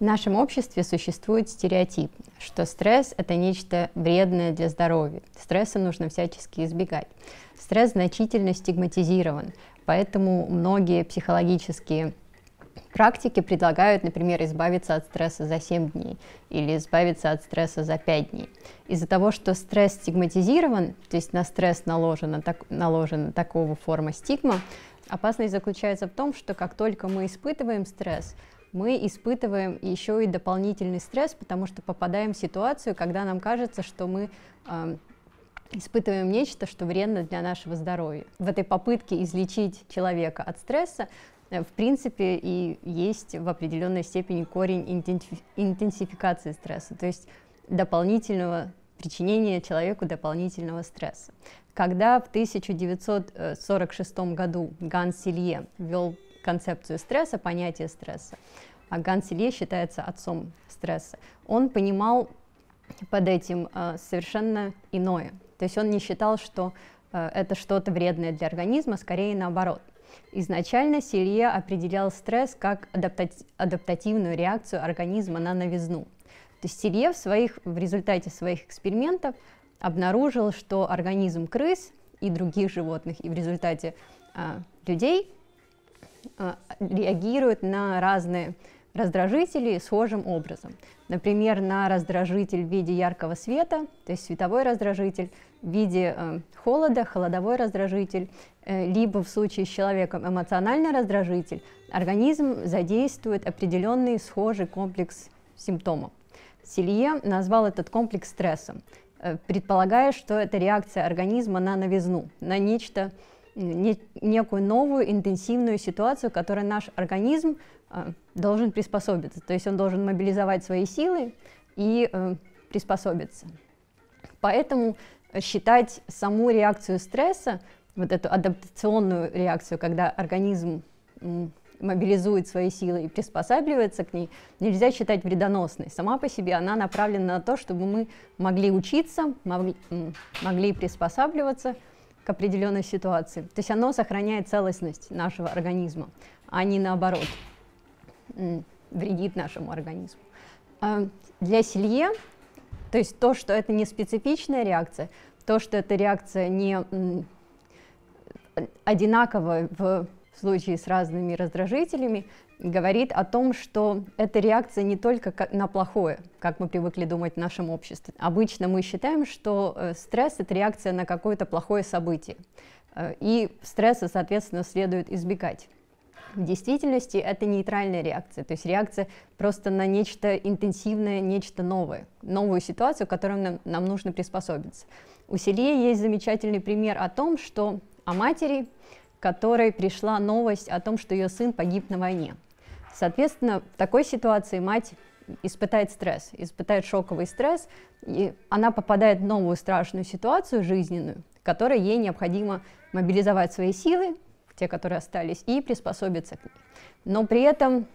В нашем обществе существует стереотип, что стресс – это нечто вредное для здоровья. Стресса нужно всячески избегать. Стресс значительно стигматизирован, поэтому многие психологические практики предлагают, например, избавиться от стресса за 7 дней или избавиться от стресса за 5 дней. Из-за того, что стресс стигматизирован, то есть на стресс наложена, так, наложена такого форма стигма, опасность заключается в том, что как только мы испытываем стресс, мы испытываем еще и дополнительный стресс, потому что попадаем в ситуацию, когда нам кажется, что мы э, испытываем нечто, что вредно для нашего здоровья. В этой попытке излечить человека от стресса э, в принципе, и есть в определенной степени корень интенсификации стресса, то есть дополнительного причинения человеку дополнительного стресса. Когда в 1946 э, году Ган Силье ввел концепцию стресса, понятие стресса. А Ганс Илье считается отцом стресса. Он понимал под этим э, совершенно иное. То есть он не считал, что э, это что-то вредное для организма, скорее наоборот. Изначально Силье определял стресс как адаптати- адаптативную реакцию организма на новизну. То есть Силье в, своих, в результате своих экспериментов обнаружил, что организм крыс и других животных, и в результате э, людей а, реагирует на разные раздражители схожим образом. Например, на раздражитель в виде яркого света, то есть световой раздражитель, в виде э, холода, холодовой раздражитель, э, либо в случае с человеком эмоциональный раздражитель, организм задействует определенный схожий комплекс симптомов. Селье назвал этот комплекс стрессом, э, предполагая, что это реакция организма на новизну, на нечто некую новую интенсивную ситуацию, которой наш организм э, должен приспособиться. То есть он должен мобилизовать свои силы и э, приспособиться. Поэтому э, считать саму реакцию стресса, вот эту адаптационную реакцию, когда организм мобилизует свои силы и приспосабливается к ней, нельзя считать вредоносной. Сама по себе она направлена на то, чтобы мы могли учиться, могли приспосабливаться – определенной ситуации. То есть оно сохраняет целостность нашего организма, а не наоборот, вредит нашему организму. А, для селье, то есть то, что это не специфичная реакция, то, что эта реакция не одинаковая в случае с разными раздражителями, говорит о том, что это реакция не только на плохое, как мы привыкли думать в нашем обществе. Обычно мы считаем, что э, стресс – это реакция на какое-то плохое событие, э, и стресса, соответственно, следует избегать. В действительности это нейтральная реакция, то есть реакция просто на нечто интенсивное, нечто новое, новую ситуацию, к которой нам, нам нужно приспособиться. У Селии есть замечательный пример о том, что о матери, которой пришла новость о том, что ее сын погиб на войне. Соответственно, в такой ситуации мать испытает стресс, испытает шоковый стресс, и она попадает в новую страшную ситуацию жизненную, в которой ей необходимо мобилизовать свои силы, те, которые остались, и приспособиться к ней. Но при этом,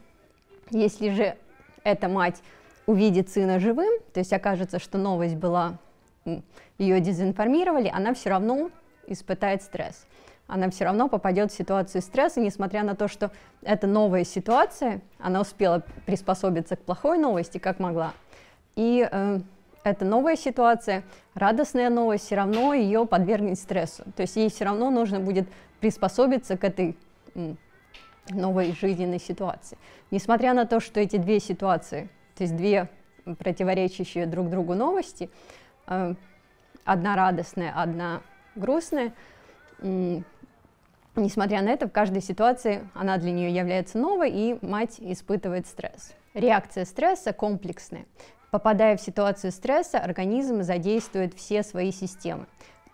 если же эта мать увидит сына живым, то есть окажется, что новость была, ее дезинформировали, она все равно испытает стресс она все равно попадет в ситуацию стресса, несмотря на то, что это новая ситуация, она успела приспособиться к плохой новости, как могла. И э, эта новая ситуация, радостная новость, все равно ее подвергнет стрессу. То есть ей все равно нужно будет приспособиться к этой новой жизненной ситуации. Несмотря на то, что эти две ситуации, то есть две противоречащие друг другу новости, э, одна радостная, одна грустная, Несмотря на это, в каждой ситуации она для нее является новой, и мать испытывает стресс. Реакция стресса комплексная. Попадая в ситуацию стресса, организм задействует все свои системы.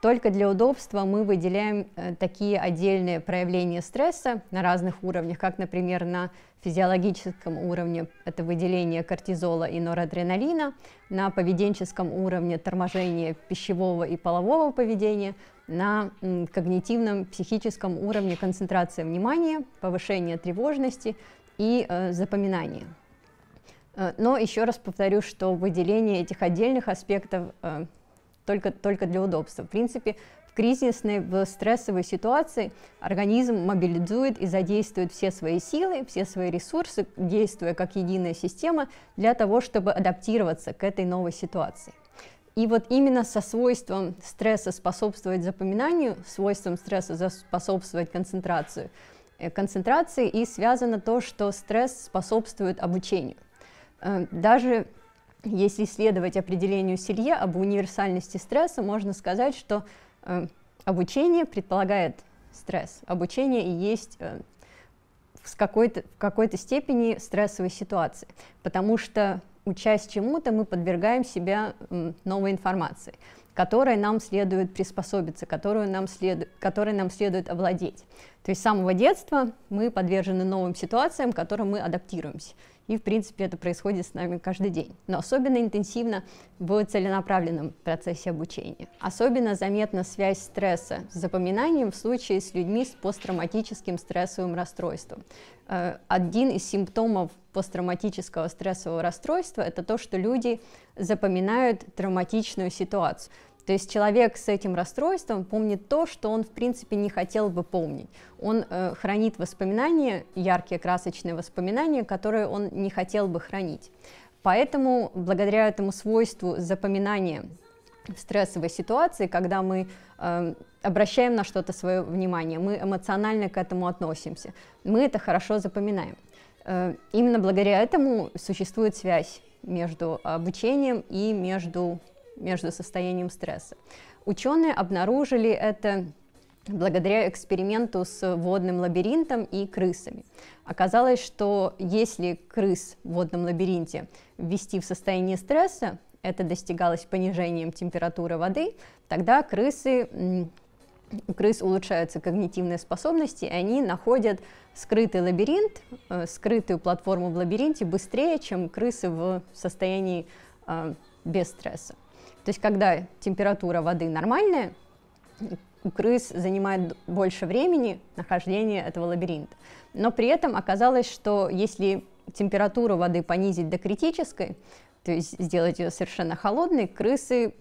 Только для удобства мы выделяем э, такие отдельные проявления стресса на разных уровнях, как, например, на физиологическом уровне это выделение кортизола и норадреналина, на поведенческом уровне торможение пищевого и полового поведения, на когнитивном психическом уровне концентрация внимания, повышение тревожности и э, запоминания. Э, но еще раз повторю, что выделение этих отдельных аспектов э, только, только для удобства. В принципе, в кризисной, в стрессовой ситуации организм мобилизует и задействует все свои силы, все свои ресурсы, действуя как единая система для того, чтобы адаптироваться к этой новой ситуации. И вот именно со свойством стресса способствовать запоминанию, свойством стресса способствовать концентрации, э, концентрации и связано то, что стресс способствует обучению. Э, даже если следовать определению Селье об универсальности стресса, можно сказать, что э, обучение предполагает стресс. Обучение и есть в какой-то какой степени стрессовой ситуации, потому что учась чему-то, мы подвергаем себя новой информации, которой нам следует приспособиться, которую нам следует, которой нам следует овладеть. То есть с самого детства мы подвержены новым ситуациям, к которым мы адаптируемся и, в принципе, это происходит с нами каждый день. Но особенно интенсивно в целенаправленном процессе обучения. Особенно заметна связь стресса с запоминанием в случае с людьми с посттравматическим стрессовым расстройством. Э, один из симптомов посттравматического стрессового расстройства это то, что люди запоминают травматичную ситуацию. То есть человек с этим расстройством помнит то, что он, в принципе, не хотел бы помнить. Он э, хранит воспоминания, яркие красочные воспоминания, которые он не хотел бы хранить. Поэтому благодаря этому свойству запоминания в стрессовой ситуации, когда мы э, обращаем на что-то свое внимание, мы эмоционально к этому относимся, мы это хорошо запоминаем. Э, именно благодаря этому существует связь между обучением и между между состоянием стресса. Ученые обнаружили это благодаря эксперименту с водным лабиринтом и крысами. Оказалось, что если крыс в водном лабиринте ввести в состояние стресса, это достигалось понижением температуры воды, тогда крысы, у крыс улучшаются когнитивные способности, и они находят скрытый лабиринт, э, скрытую платформу в лабиринте быстрее, чем крысы в состоянии э, без стресса. То есть, когда температура воды нормальная, у крыс занимает больше времени нахождение этого лабиринта. Но при этом оказалось, что если температуру воды понизить до критической, то есть сделать ее совершенно холодной, крысы,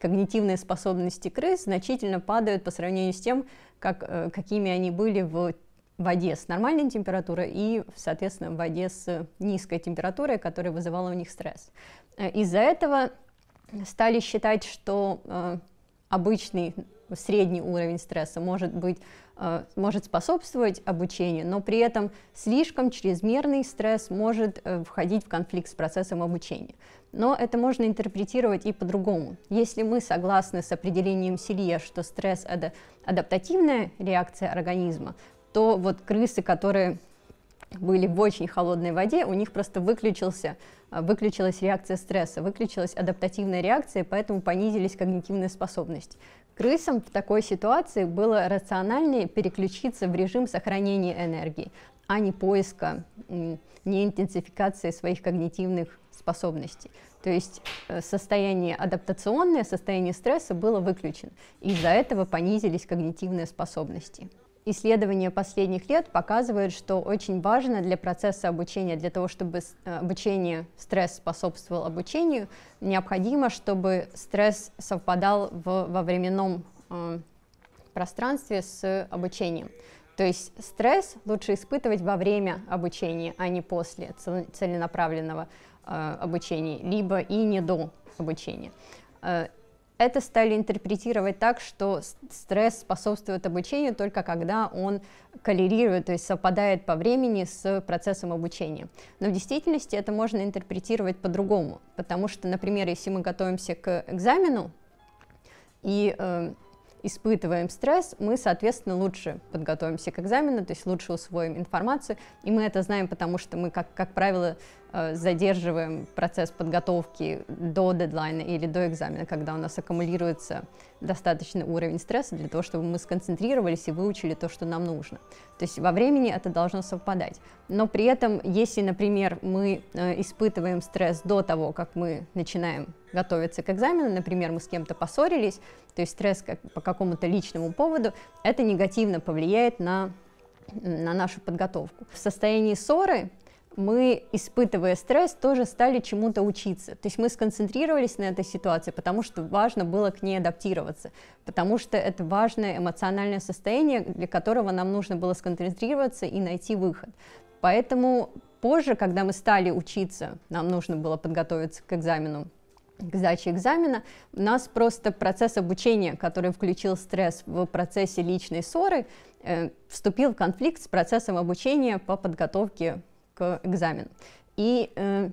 когнитивные способности крыс значительно падают по сравнению с тем, как, э, какими они были в воде с нормальной температурой и, соответственно, в воде с низкой температурой, которая вызывала у них стресс. Э, из-за этого стали считать, что э, обычный средний уровень стресса может быть э, может способствовать обучению, но при этом слишком чрезмерный стресс может э, входить в конфликт с процессом обучения. Но это можно интерпретировать и по-другому. Если мы согласны с определением Силье, что стресс это адаптативная реакция организма, то вот крысы, которые были в очень холодной воде, у них просто выключился, а, выключилась реакция стресса, выключилась адаптативная реакция, поэтому понизились когнитивные способности. Крысам в такой ситуации было рациональнее переключиться в режим сохранения энергии, а не поиска, не интенсификации своих когнитивных способностей. То есть э, состояние адаптационное, состояние стресса было выключено. Из-за этого понизились когнитивные способности. Исследования последних лет показывают, что очень важно для процесса обучения, для того, чтобы э, обучение, стресс способствовал обучению, необходимо, чтобы стресс совпадал в, во временном э, пространстве с обучением. То есть стресс лучше испытывать во время обучения, а не после целенаправленного э, обучения, либо и не до обучения. Э, это стали интерпретировать так, что стресс способствует обучению только когда он коллерирует, то есть совпадает по времени с процессом обучения. Но в действительности это можно интерпретировать по-другому, потому что, например, если мы готовимся к экзамену и э, испытываем стресс, мы, соответственно, лучше подготовимся к экзамену, то есть лучше усвоим информацию, и мы это знаем, потому что мы, как, как правило, Э, задерживаем процесс подготовки до дедлайна или до экзамена, когда у нас аккумулируется достаточный уровень стресса для того, чтобы мы сконцентрировались и выучили то, что нам нужно. То есть во времени это должно совпадать. Но при этом, если, например, мы э, испытываем стресс до того, как мы начинаем готовиться к экзамену, например, мы с кем-то поссорились, то есть стресс как, по какому-то личному поводу, это негативно повлияет на на нашу подготовку. В состоянии ссоры мы, испытывая стресс, тоже стали чему-то учиться. То есть мы сконцентрировались на этой ситуации, потому что важно было к ней адаптироваться, потому что это важное эмоциональное состояние, для которого нам нужно было сконцентрироваться и найти выход. Поэтому позже, когда мы стали учиться, нам нужно было подготовиться к экзамену, к сдаче экзамена, у нас просто процесс обучения, который включил стресс в процессе личной ссоры, э, вступил в конфликт с процессом обучения по подготовке к экзамену. И э,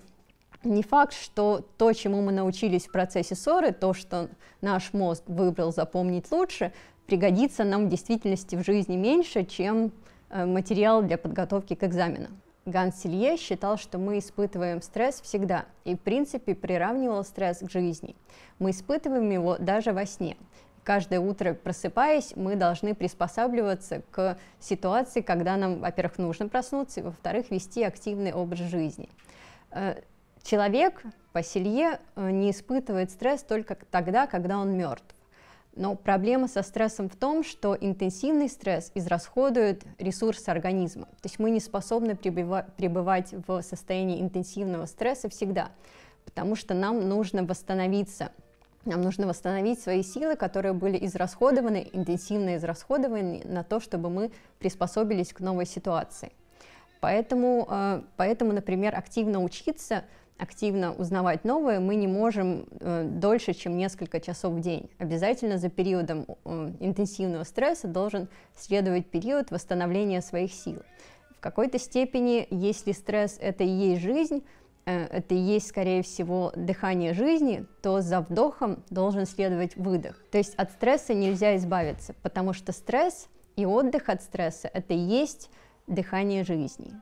не факт, что то, чему мы научились в процессе ссоры, то, что наш мозг выбрал запомнить лучше, пригодится нам в действительности в жизни меньше, чем э, материал для подготовки к экзамену. Ганс Силье считал, что мы испытываем стресс всегда и, в принципе, приравнивал стресс к жизни. Мы испытываем его даже во сне каждое утро просыпаясь, мы должны приспосабливаться к ситуации, когда нам, во-первых, нужно проснуться, и, во-вторых, вести активный образ жизни. Э, человек по селье э, не испытывает стресс только тогда, когда он мертв. Но проблема со стрессом в том, что интенсивный стресс израсходует ресурсы организма. То есть мы не способны пребывать в состоянии интенсивного стресса всегда, потому что нам нужно восстановиться – нам нужно восстановить свои силы, которые были израсходованы, интенсивно израсходованы на то, чтобы мы приспособились к новой ситуации. Поэтому, э, поэтому например, активно учиться, активно узнавать новое мы не можем э, дольше, чем несколько часов в день. Обязательно за периодом э, интенсивного стресса должен следовать период восстановления своих сил. В какой-то степени, если стресс — это и есть жизнь, Э, это и есть, скорее всего, дыхание жизни, то за вдохом должен следовать выдох. То есть от стресса нельзя избавиться, потому что стресс и отдых от стресса – это и есть дыхание жизни.